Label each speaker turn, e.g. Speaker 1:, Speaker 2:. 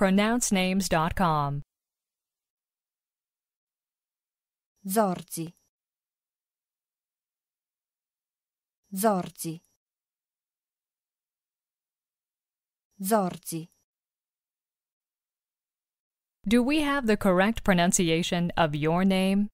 Speaker 1: pronouncenames.com. Zorzi. Zorzi. Zorzi. Do we have the correct pronunciation of your name?